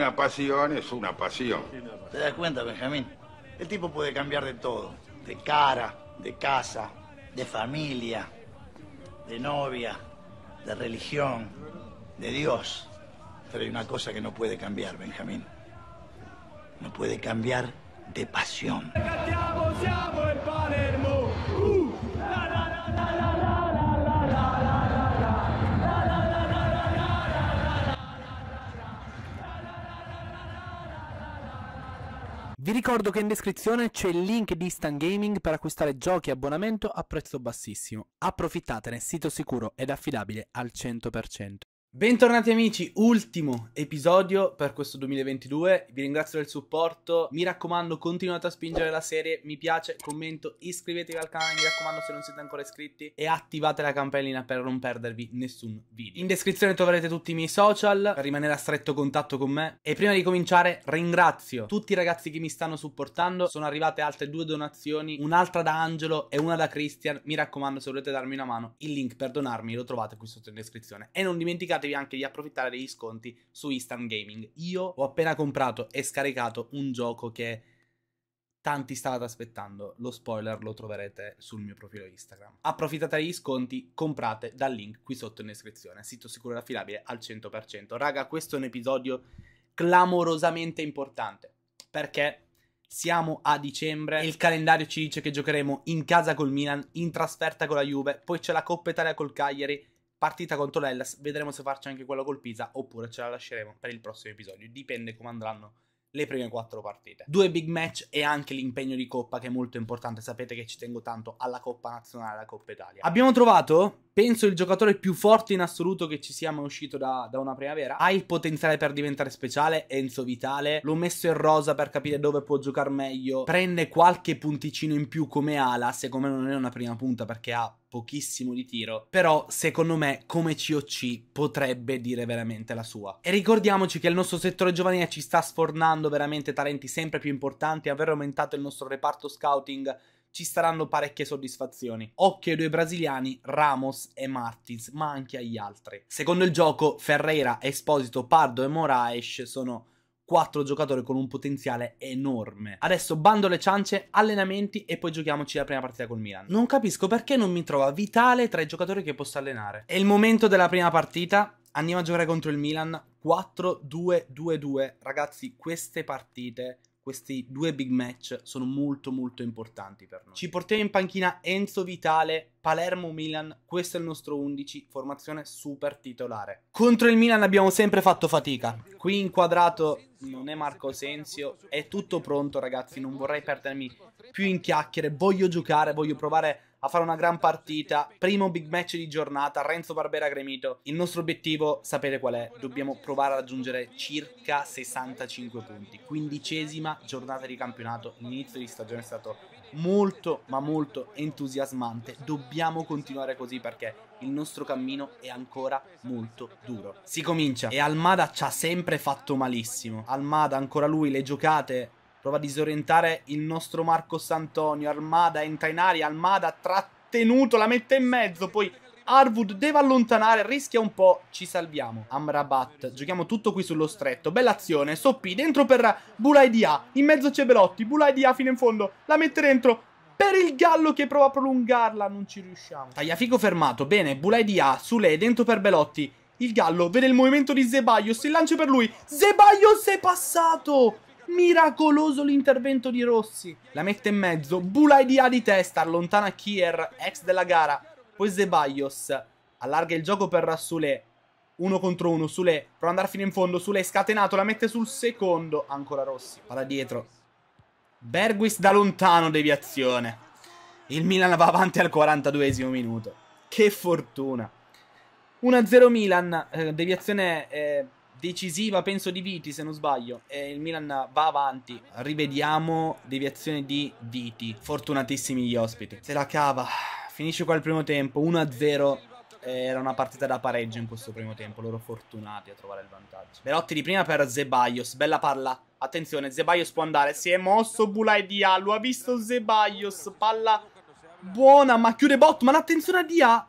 una pasión es una pasión. ¿Te das cuenta, Benjamín? El tipo puede cambiar de todo. De cara, de casa, de familia, de novia, de religión, de Dios. Pero hay una cosa que no puede cambiar, Benjamín. No puede cambiar de pasión. Vi ricordo che in descrizione c'è il link di Instant Gaming per acquistare giochi e abbonamento a prezzo bassissimo. Approfittatene, sito sicuro ed affidabile al 100%. Bentornati amici, ultimo episodio per questo 2022, vi ringrazio del supporto, mi raccomando continuate a spingere la serie, mi piace, commento, iscrivetevi al canale, mi raccomando se non siete ancora iscritti e attivate la campanellina per non perdervi nessun video. In descrizione troverete tutti i miei social per rimanere a stretto contatto con me e prima di cominciare ringrazio tutti i ragazzi che mi stanno supportando, sono arrivate altre due donazioni, un'altra da Angelo e una da Christian, mi raccomando se volete darmi una mano il link per donarmi lo trovate qui sotto in descrizione e non dimenticate ricordatevi anche di approfittare degli sconti su Instant Gaming. Io ho appena comprato e scaricato un gioco che tanti stavate aspettando. Lo spoiler lo troverete sul mio profilo Instagram. Approfittate degli sconti, comprate dal link qui sotto in descrizione. Sito sicuro e affidabile al 100%. Raga, questo è un episodio clamorosamente importante perché siamo a dicembre. e Il calendario ci dice che giocheremo in casa col Milan, in trasferta con la Juve, poi c'è la Coppa Italia col Cagliari partita contro l'Ellas, vedremo se farci anche quella col Pisa oppure ce la lasceremo per il prossimo episodio, dipende come andranno le prime quattro partite. Due big match e anche l'impegno di Coppa che è molto importante, sapete che ci tengo tanto alla Coppa Nazionale, alla Coppa Italia. Abbiamo trovato, penso, il giocatore più forte in assoluto che ci sia mai uscito da, da, una primavera. Ha il potenziale per diventare speciale, Enzo Vitale. L'ho messo in rosa per capire dove può giocare meglio. Prende qualche punticino in più come ala, secondo me non è una prima punta perché ha pochissimo di tiro, però secondo me come COC potrebbe dire veramente la sua. E ricordiamoci che il nostro settore giovanile ci sta sfornando veramente talenti sempre più importanti, aver aumentato il nostro reparto scouting ci saranno parecchie soddisfazioni. Occhio ai due brasiliani, Ramos e Martins, ma anche agli altri. Secondo il gioco, Ferreira, Esposito, Pardo e Moraes sono quattro giocatori con un potenziale enorme. Adesso bando le ciance, allenamenti e poi giochiamoci la prima partita col Milan. Non capisco perché non mi trova vitale tra i giocatori che posso allenare. È il momento della prima partita, andiamo a giocare contro il Milan 4-2-2-2. Ragazzi, queste partite questi due big match sono molto molto importanti per noi. Ci portiamo in panchina Enzo Vitale, Palermo Milan, questo è il nostro 11, formazione super titolare. Contro il Milan abbiamo sempre fatto fatica. Qui inquadrato non è Marco Sensio, è tutto pronto ragazzi, non vorrei perdermi più in chiacchiere, voglio giocare, voglio provare a fare una gran partita. Primo big match di giornata, Renzo Barbera Gremito. Il nostro obiettivo, sapete qual è? Dobbiamo provare a raggiungere circa 65 punti. Quindicesima giornata di campionato, l'inizio di stagione è stato molto ma molto entusiasmante. Dobbiamo continuare così perché il nostro cammino è ancora molto duro. Si comincia e Almada ci ha sempre fatto malissimo. Almada ancora lui le giocate Prova a disorientare il nostro Marco Santonio. Armada entra in aria. Armada trattenuto, la mette in mezzo. Poi Arwood deve allontanare, rischia un po', ci salviamo. Amrabat, giochiamo tutto qui sullo stretto. Bella azione, Soppi dentro per Bulai Dia. In mezzo c'è Belotti, Bulai Dia fino in fondo. La mette dentro, per il Gallo che prova a prolungarla, non ci riusciamo. Tagliafico fermato, bene, Bulai di A, Sule dentro per Belotti. Il Gallo vede il movimento di Zebaglio, si lancia per lui. Zebaglio si è passato! Miracoloso l'intervento di Rossi. La mette in mezzo. Bulaidia di A di testa. Allontana Kier, ex della gara. Poi Zeballos allarga il gioco per Rassoulet. Uno contro uno, Sule prova ad andare fino in fondo, Sule scatenato, la mette sul secondo, ancora Rossi, va da dietro. Berguis da lontano, deviazione. Il Milan va avanti al 42esimo minuto. Che fortuna. 1-0 Milan, eh, deviazione eh, decisiva, penso, di Viti, se non sbaglio. E il Milan va avanti. Rivediamo deviazione di Viti. Fortunatissimi gli ospiti. Se la cava. Finisce qua il primo tempo, 1-0 era una partita da pareggio in questo primo tempo, loro fortunati a trovare il vantaggio. Belotti di prima per Zebaios, bella palla. Attenzione, Zebaios può andare, si è mosso Bulai Dia, lo ha visto Zebaios, palla buona, ma chiude Botman, attenzione a Dia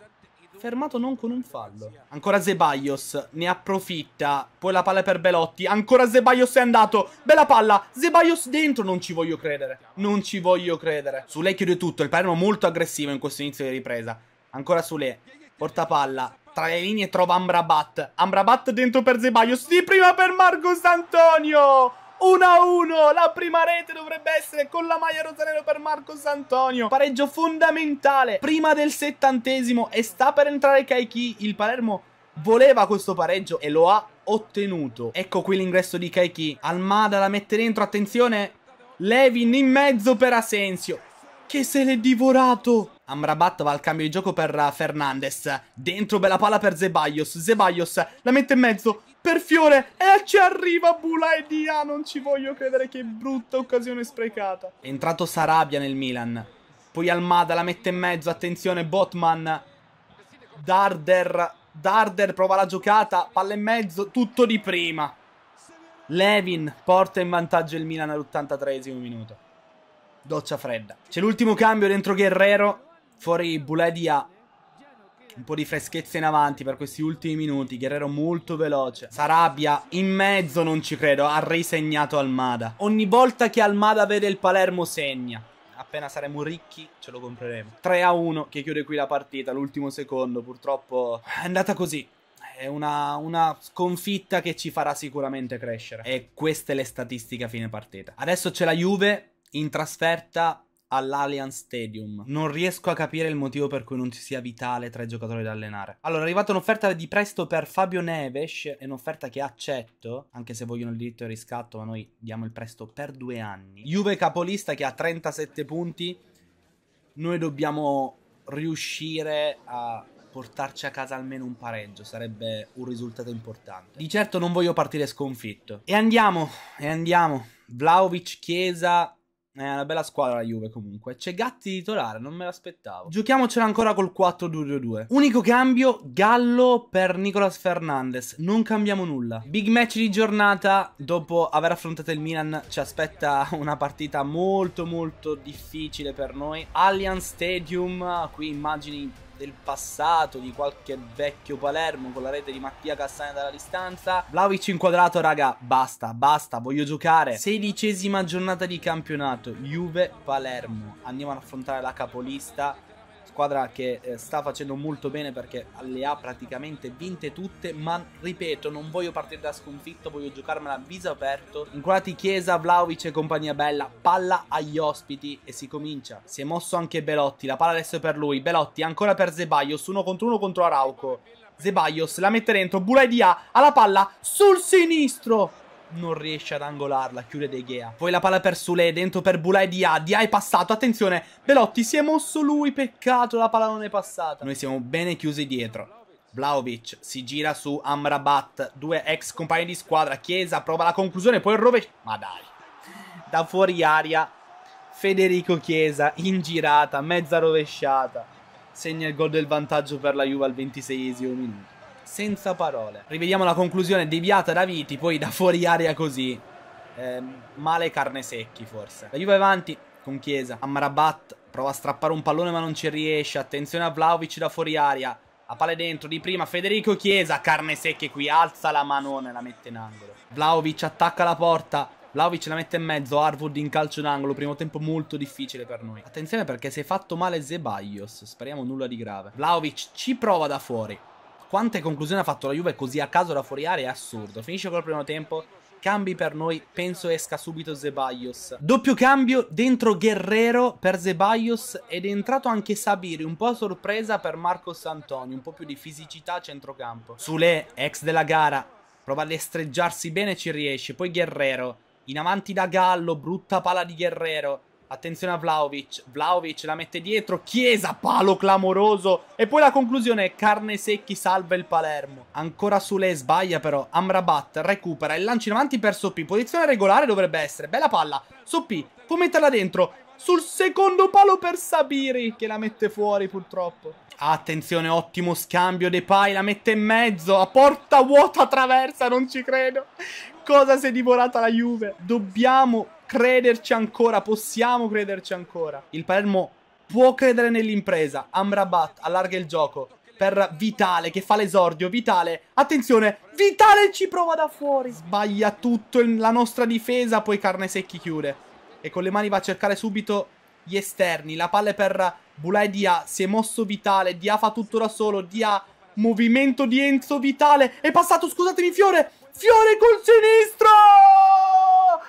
fermato non con un fallo. Ancora Zebaios, ne approfitta, poi la palla per Belotti, ancora Zebaios è andato, bella palla, Zebaios dentro, non ci voglio credere, non ci voglio credere. Su lei chiude tutto, il Palermo molto aggressivo in questo inizio di ripresa. Ancora su lei, porta palla, tra le linee trova Amrabat, Amrabat dentro per Zebaios, di prima per Marcos Antonio! 1-1, la prima rete dovrebbe essere con la maglia rosanero per Marcos Antonio, pareggio fondamentale, prima del settantesimo e sta per entrare Kaiki, il Palermo voleva questo pareggio e lo ha ottenuto. Ecco qui l'ingresso di Kaiki, Almada la mette dentro, attenzione, Levin in mezzo per Asensio, che se l'è divorato. Amrabat va al cambio di gioco per Fernandez. Dentro bella palla per Zeballos. Zeballos la mette in mezzo per Fiore e ci arriva Bulaidia, non ci voglio credere che brutta occasione sprecata. È entrato Sarabia nel Milan, poi Almada la mette in mezzo, attenzione Botman, Darder, Darder prova la giocata, palla in mezzo, tutto di prima. Levin porta in vantaggio il Milan all'83 esimo minuto. Doccia fredda. C'è l'ultimo cambio dentro Guerrero, fuori Bulaidia un po' di freschezza in avanti per questi ultimi minuti. Guerrero molto veloce. Sarabia in mezzo, non ci credo. Ha risegnato Almada. Ogni volta che Almada vede il Palermo segna. Appena saremo ricchi ce lo compreremo. 3 a 1 che chiude qui la partita. L'ultimo secondo. Purtroppo è andata così. È una, una, sconfitta che ci farà sicuramente crescere. E queste le statistiche a fine partita. Adesso c'è la Juve in trasferta all'Allianz Stadium. Non riesco a capire il motivo per cui non ci sia Vitale tra i giocatori da allenare. Allora, è arrivata un'offerta di presto per Fabio Neves, è un'offerta che accetto, anche se vogliono il diritto di riscatto, ma noi diamo il presto per due anni. Juve capolista che ha 37 punti, noi dobbiamo riuscire a portarci a casa almeno un pareggio, sarebbe un risultato importante. Di certo non voglio partire sconfitto. E andiamo, e andiamo. Vlaovic, Chiesa, è una bella squadra la Juve comunque. C'è Gatti titolare, non me l'aspettavo. Giochiamocela ancora col 4-2-2-2. Unico cambio, Gallo per Nicolas Fernandez. Non cambiamo nulla. Big match di giornata, dopo aver affrontato il Milan ci aspetta una partita molto molto difficile per noi. Allianz Stadium, qui immagini del passato di qualche vecchio Palermo con la rete di Mattia Cassani dalla distanza. Vlaovic inquadrato, raga, basta, basta, voglio giocare. Sedicesima giornata di campionato, Juve-Palermo. Andiamo ad affrontare la capolista squadra che eh, sta facendo molto bene perché le ha praticamente vinte tutte, ma ripeto, non voglio partire da sconfitto, voglio giocarmela a viso aperto. Inculati Chiesa, Vlaovic e compagnia bella, palla agli ospiti e si comincia. Si è mosso anche Belotti, la palla adesso è per lui, Belotti ancora per Zebaios, uno contro uno contro Arauco. Zebaios la mette dentro, Bulaidia alla palla sul sinistro non riesce ad angolarla, chiude De Gea. Poi la palla per Sule, dentro per Bulai di A, di A è passato, attenzione, Belotti si è mosso lui, peccato, la palla non è passata. Noi siamo bene chiusi dietro. Vlaovic si gira su Amrabat, due ex compagni di squadra, Chiesa prova la conclusione, poi il rovescio, ma dai, da fuori aria, Federico Chiesa in girata, mezza rovesciata, segna il gol del vantaggio per la Juve al 26esimo minuto senza parole. Rivediamo la conclusione deviata da Viti, poi da fuori aria così. Eh, male carne secchi forse. La Juve avanti con Chiesa. Ammarabat prova a strappare un pallone ma non ci riesce. Attenzione a Vlaovic da fuori aria. A palle dentro di prima Federico Chiesa, carne secche qui, alza la manone, la mette in angolo. Vlaovic attacca la porta, Vlaovic la mette in mezzo, Harwood in calcio d'angolo, primo tempo molto difficile per noi. Attenzione perché si è fatto male Zeballos, speriamo nulla di grave. Vlaovic ci prova da fuori, quante conclusioni ha fatto la Juve così a caso da fuori area è assurdo. Finisce col primo tempo, cambi per noi, penso esca subito Zeballos. Doppio cambio dentro Guerrero per Zeballos ed è entrato anche Sabiri, un po' a sorpresa per Marcos Antonio, un po' più di fisicità a centrocampo. Sule, ex della gara, prova a destreggiarsi bene ci riesce, poi Guerrero, in avanti da Gallo, brutta pala di Guerrero. Attenzione a Vlaovic. Vlaovic la mette dietro. Chiesa, palo clamoroso. E poi la conclusione carne secchi salva il Palermo. Ancora su lei sbaglia però. Amrabat recupera il lancio in avanti per Soppi. Posizione regolare dovrebbe essere. Bella palla. Soppi può metterla dentro. Sul secondo palo per Sabiri che la mette fuori purtroppo. Attenzione, ottimo scambio De Pai, la mette in mezzo, a porta vuota traversa, non ci credo. Cosa si è divorata la Juve? Dobbiamo crederci ancora, possiamo crederci ancora. Il Palermo può credere nell'impresa. Amrabat allarga il gioco per Vitale che fa l'esordio. Vitale, attenzione, Vitale ci prova da fuori. Sbaglia tutto la nostra difesa, poi Carne Secchi chiude. E con le mani va a cercare subito gli esterni. La palla è per Bulai Dia, si è mosso Vitale, Dia fa tutto da solo, Dia... Movimento di Enzo Vitale, è passato, scusatemi Fiore, Fiore col sinistro!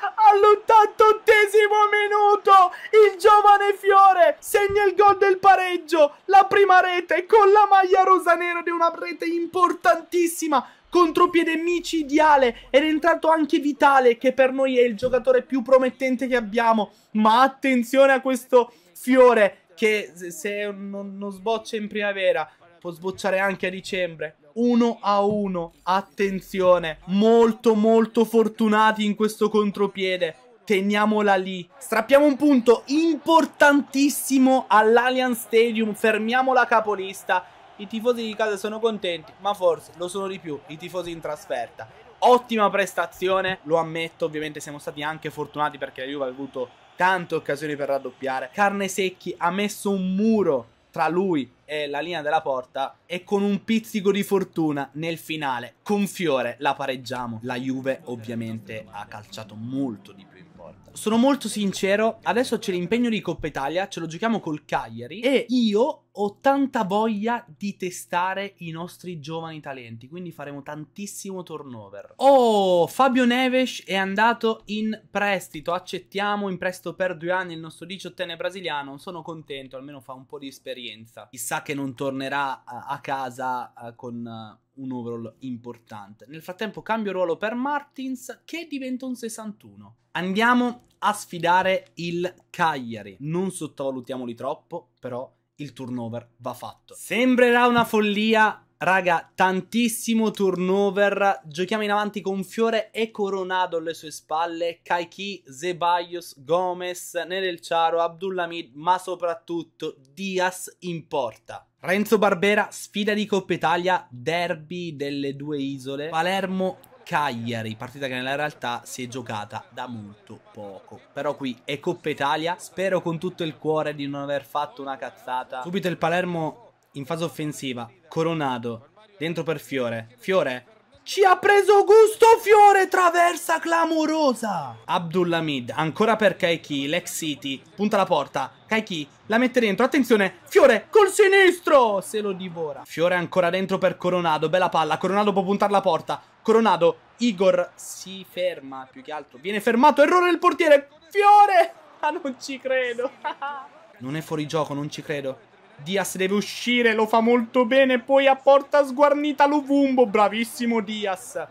All'88esimo minuto il giovane Fiore segna il gol del pareggio, la prima rete con la maglia rosa-nera di una rete importantissima contropiede micidiale ed è entrato anche Vitale che per noi è il giocatore più promettente che abbiamo ma attenzione a questo fiore che se non sboccia in primavera può sbocciare anche a dicembre 1 a 1. Attenzione, molto molto fortunati in questo contropiede. Teniamola lì. Strappiamo un punto importantissimo all'Allianz Stadium. Fermiamo la capolista. I tifosi di casa sono contenti, ma forse lo sono di più i tifosi in trasferta. Ottima prestazione, lo ammetto, ovviamente siamo stati anche fortunati perché la Juve ha avuto tante occasioni per raddoppiare. Carne Secchi ha messo un muro tra lui e la linea della porta e con un pizzico di fortuna nel finale con Fiore la pareggiamo. La Juve ovviamente ha calciato molto di più in porta. Sono molto sincero, adesso c'è l'impegno di Coppa Italia, ce lo giochiamo col Cagliari e io ho tanta voglia di testare i nostri giovani talenti, quindi faremo tantissimo turnover. Oh, Fabio Neves è andato in prestito, accettiamo in prestito per due anni il nostro diciottenne brasiliano, sono contento, almeno fa un po' di esperienza. Chissà che non tornerà eh, a casa eh, con eh, un overall importante. Nel frattempo cambio ruolo per Martins che diventa un 61. Andiamo a sfidare il Cagliari. Non sottovalutiamoli troppo, però il turnover va fatto. Sembrerà una follia, Raga, tantissimo turnover. Giochiamo in avanti con Fiore e Coronado alle sue spalle. Kaiki, Zebaios, Gomez, Nerel Ciaro, Abdullamid, ma soprattutto Diaz in porta. Renzo Barbera, sfida di Coppa Italia, derby delle due isole. Palermo Cagliari, partita che nella realtà si è giocata da molto poco. Però qui è Coppa Italia, spero con tutto il cuore di non aver fatto una cazzata. Subito il Palermo in fase offensiva, Coronato, dentro per Fiore. Fiore ci ha preso gusto Fiore, traversa clamorosa! Abdullamid, ancora per Kaiki, l'ex City, punta la porta, Kaiki la mette dentro, attenzione, Fiore col sinistro, se lo divora. Fiore ancora dentro per Coronado, bella palla, Coronado può puntare la porta, Coronado, Igor si ferma più che altro, viene fermato, errore del portiere, Fiore! Ah, non ci credo! non è fuori gioco, non ci credo. Diaz deve uscire, lo fa molto bene, poi a porta sguarnita Luvumbo, bravissimo Diaz.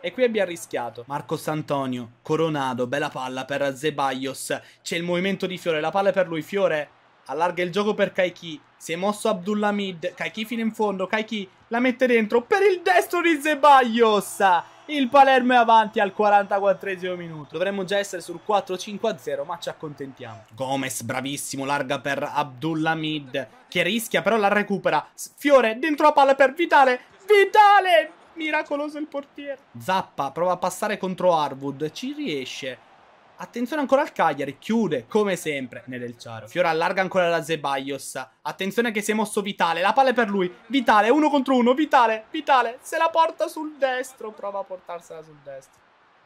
E qui abbiamo rischiato. Marcos Antonio, Coronado, bella palla per Zeballos. C'è il movimento di Fiore, la palla è per lui, Fiore allarga il gioco per Kaiki. Si è mosso Abdullah Mid, Kaiki fino in fondo, Kaiki la mette dentro per il destro di Zeballos. Il Palermo è avanti al 44 minuto. Dovremmo già essere sul 4-5-0, ma ci accontentiamo. Gomez, bravissimo, larga per Abdullah Mid, che rischia, però la recupera. Fiore, dentro la palla per Vitale. Vitale! Miracoloso il portiere. Zappa prova a passare contro Harwood, ci riesce. Attenzione ancora al Cagliari, chiude come sempre Nedelciaro. Fiora allarga ancora la Zebaios. Attenzione che si è mosso Vitale, la palla è per lui. Vitale, uno contro uno, Vitale, Vitale, se la porta sul destro. Prova a portarsela sul destro.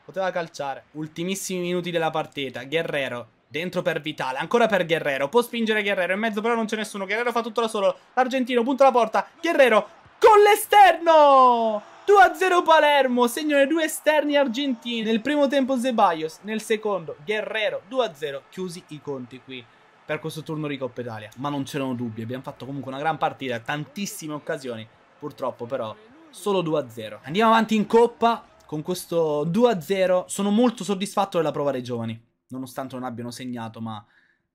Poteva calciare. Ultimissimi minuti della partita, Guerrero. Dentro per Vitale, ancora per Guerrero. Può spingere Guerrero, in mezzo però non c'è nessuno. Guerrero fa tutto da solo. L'Argentino punta la porta. Guerrero con l'esterno! 2-0 a Palermo, segnano i due esterni argentini. Nel primo tempo Zeballos, nel secondo Guerrero, 2-0, a chiusi i conti qui per questo turno di Coppa Italia. Ma non c'erano dubbi, abbiamo fatto comunque una gran partita, tantissime occasioni, purtroppo però solo 2-0. a Andiamo avanti in Coppa con questo 2-0, a sono molto soddisfatto della prova dei giovani, nonostante non abbiano segnato, ma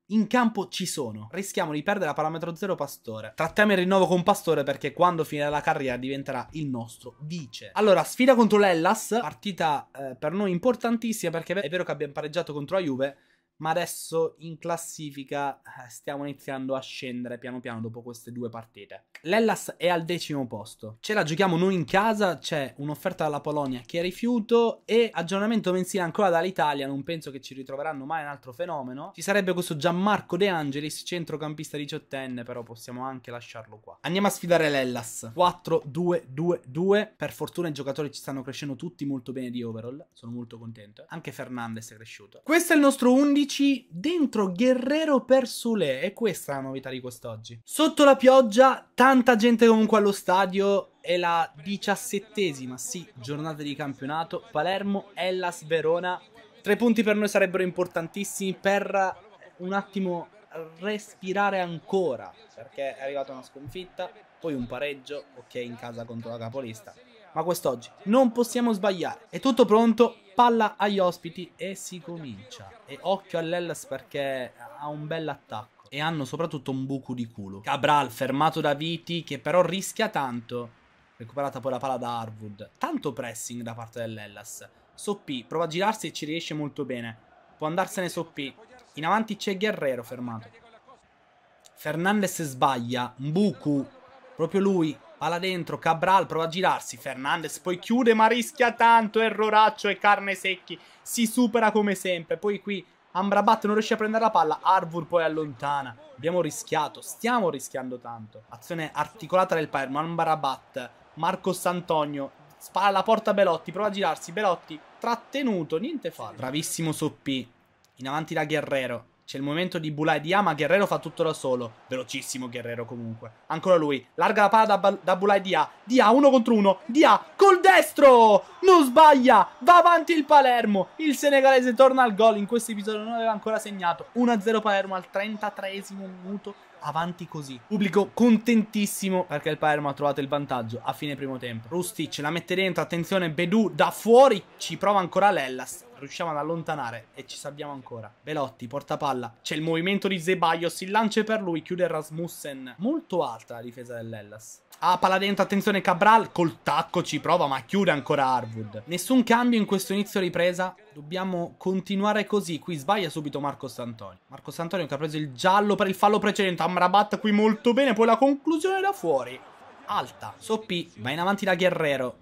in campo ci sono. Rischiamo di perdere la parametro 0 Pastore. Trattiamo il rinnovo con Pastore perché quando finirà la carriera diventerà il nostro vice. Allora, sfida contro l'Ellas, partita eh, per noi importantissima perché è vero che abbiamo pareggiato contro la Juve, ma adesso in classifica eh, stiamo iniziando a scendere piano piano dopo queste due partite. L'Ellas è al decimo posto, ce la giochiamo noi in casa, c'è un'offerta dalla Polonia che rifiuto e aggiornamento mensile ancora dall'Italia, non penso che ci ritroveranno mai un altro fenomeno. Ci sarebbe questo Gianmarco De Angelis, centrocampista diciottenne, però possiamo anche lasciarlo qua. Andiamo a sfidare l'Ellas, 4-2-2-2, per fortuna i giocatori ci stanno crescendo tutti molto bene di overall, sono molto contento, anche Fernandez è cresciuto. Questo è il nostro 11 11 dentro Guerrero per Sule e questa è la novità di quest'oggi. Sotto la pioggia, tanta gente comunque allo stadio, è la diciassettesima, sì, giornata di campionato, Palermo, Hellas, Verona. Tre punti per noi sarebbero importantissimi per un attimo respirare ancora, perché è arrivata una sconfitta, poi un pareggio, ok, in casa contro la capolista, ma quest'oggi non possiamo sbagliare. È tutto pronto, palla agli ospiti e si comincia. E occhio all'Ellas perché ha un bel attacco e hanno soprattutto un buco di culo. Cabral fermato da Viti che però rischia tanto. Recuperata poi la palla da Harwood. Tanto pressing da parte dell'Ellas. Soppi prova a girarsi e ci riesce molto bene. Può andarsene Soppi. In avanti c'è Guerrero fermato. Fernandez sbaglia. Mbuku. Proprio lui Palla dentro, Cabral prova a girarsi, Fernandez poi chiude ma rischia tanto, erroraccio e carne secchi, si supera come sempre, poi qui Amrabat non riesce a prendere la palla, Arvur poi allontana, abbiamo rischiato, stiamo rischiando tanto. Azione articolata del Palermo, Amrabat, Marcos Antonio, spara alla porta Belotti, prova a girarsi, Belotti trattenuto, niente fallo. Bravissimo Soppì, in avanti da Guerrero, c'è il momento di Bulai di A, ma Guerrero fa tutto da solo. Velocissimo Guerrero comunque. Ancora lui. Larga la palla da, da Bulai di A. Di A, uno contro uno. Di A, col destro! Non sbaglia! Va avanti il Palermo. Il senegalese torna al gol. In questo episodio non aveva ancora segnato. 1-0 Palermo al 33 esimo minuto avanti così. Pubblico contentissimo perché il Palermo ha trovato il vantaggio a fine primo tempo. Rustic la mette dentro, attenzione, Bedù da fuori, ci prova ancora Lellas. Riusciamo ad allontanare e ci salviamo ancora. Velotti, portapalla. C'è il movimento di Zeballos, il lancio per lui, chiude Rasmussen. Molto alta la difesa dell'Ellas. Ah, palla dentro, attenzione Cabral, col tacco ci prova, ma chiude ancora Harwood. Nessun cambio in questo inizio ripresa, dobbiamo continuare così. Qui sbaglia subito Marcos Antonio. Marcos Antonio che ha preso il giallo per il fallo precedente, Amrabat qui molto bene, poi la conclusione da fuori. Alta, Soppi, va in avanti da Guerrero.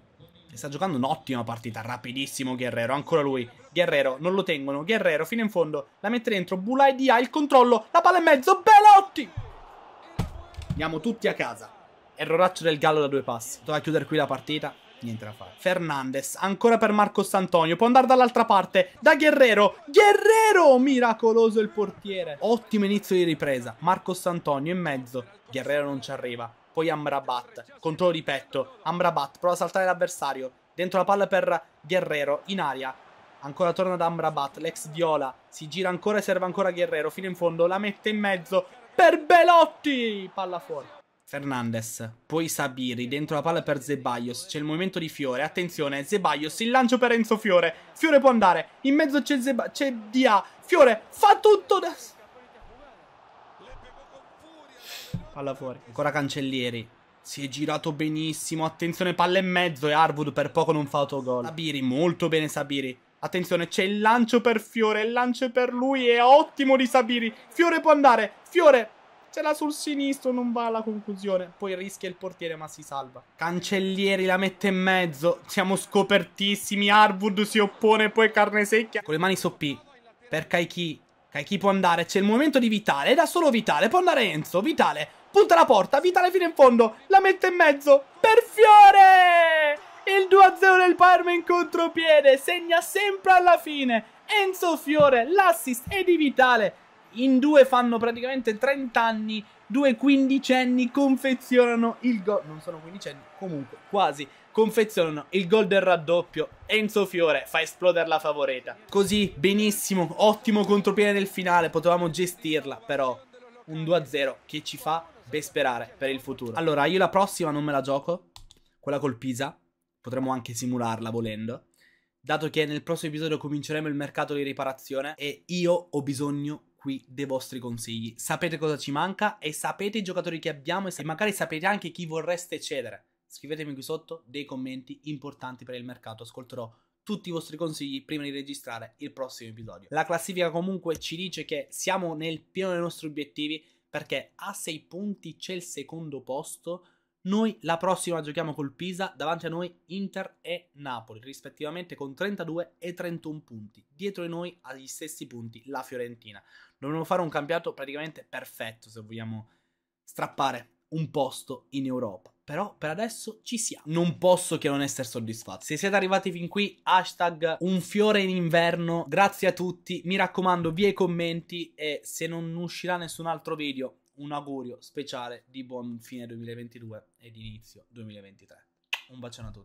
E sta giocando un'ottima partita, rapidissimo Guerrero, ancora lui. Guerrero, non lo tengono, Guerrero fino in fondo, la mette dentro, Bulai di Dia, il controllo, la palla in mezzo, Belotti! Andiamo tutti a casa. Erroraccio del Gallo da due passi. Doveva chiudere qui la partita. Niente da fare. Fernandez, ancora per Marcos Antonio. Può andare dall'altra parte. Da Guerrero. Guerrero! Miracoloso il portiere. Ottimo inizio di ripresa. Marcos Antonio in mezzo. Guerrero non ci arriva. Poi Amrabat. Controllo di petto. Amrabat prova a saltare l'avversario. Dentro la palla per Guerrero. In aria. Ancora torna da Amrabat, l'ex Viola. Si gira ancora e serve ancora Guerrero. Fino in fondo, la mette in mezzo per Belotti. Palla fuori. Fernandez, poi Sabiri, dentro la palla per Zebaios, c'è il movimento di Fiore, attenzione, Zebaios, il lancio per Enzo Fiore, Fiore può andare, in mezzo c'è Zeba- c'è Dia, Fiore fa tutto da... Palla fuori, ancora Cancellieri, si è girato benissimo, attenzione palla in mezzo e Arwood per poco non fa autogol. Sabiri, molto bene Sabiri, Attenzione, c'è il lancio per Fiore, il lancio per lui è ottimo di Sabiri. Fiore può andare, Fiore Fatela sul sinistro, non va alla conclusione. Poi rischia il portiere, ma si salva. Cancellieri la mette in mezzo. Siamo scopertissimi. Harwood si oppone, poi carne secchia. Con le mani soppì. Per Kaiki. Kaiki può andare. C'è il momento di Vitale. È da solo Vitale. Può andare Enzo. Vitale. Punta la porta. Vitale fino in fondo. La mette in mezzo. Per Fiore! Il 2-0 del Parma in contropiede. Segna sempre alla fine. Enzo Fiore, l'assist è di Vitale in due fanno praticamente 30 anni, due quindicenni confezionano il gol, non sono quindicenni, comunque quasi, confezionano il gol del raddoppio, Enzo Fiore fa esplodere la favoreta. Così, benissimo, ottimo contropiede del finale, potevamo gestirla, però un 2-0 che ci fa ben sperare per il futuro. Allora, io la prossima non me la gioco, quella col Pisa, potremmo anche simularla volendo dato che nel prossimo episodio cominceremo il mercato di riparazione e io ho bisogno qui dei vostri consigli. Sapete cosa ci manca e sapete i giocatori che abbiamo e magari sapete anche chi vorreste cedere. Scrivetemi qui sotto dei commenti importanti per il mercato, ascolterò tutti i vostri consigli prima di registrare il prossimo episodio. La classifica comunque ci dice che siamo nel pieno dei nostri obiettivi perché a 6 punti c'è il secondo posto noi la prossima giochiamo col Pisa, davanti a noi Inter e Napoli, rispettivamente con 32 e 31 punti. Dietro di noi agli stessi punti la Fiorentina. Dovremmo fare un campionato praticamente perfetto se vogliamo strappare un posto in Europa. Però per adesso ci siamo. Non posso che non essere soddisfatto. Se siete arrivati fin qui, hashtag un fiore in inverno. Grazie a tutti. Mi raccomando, via i commenti. E se non uscirà nessun altro video, un augurio speciale di buon fine 2022 ed inizio 2023. Un bacione a tutti.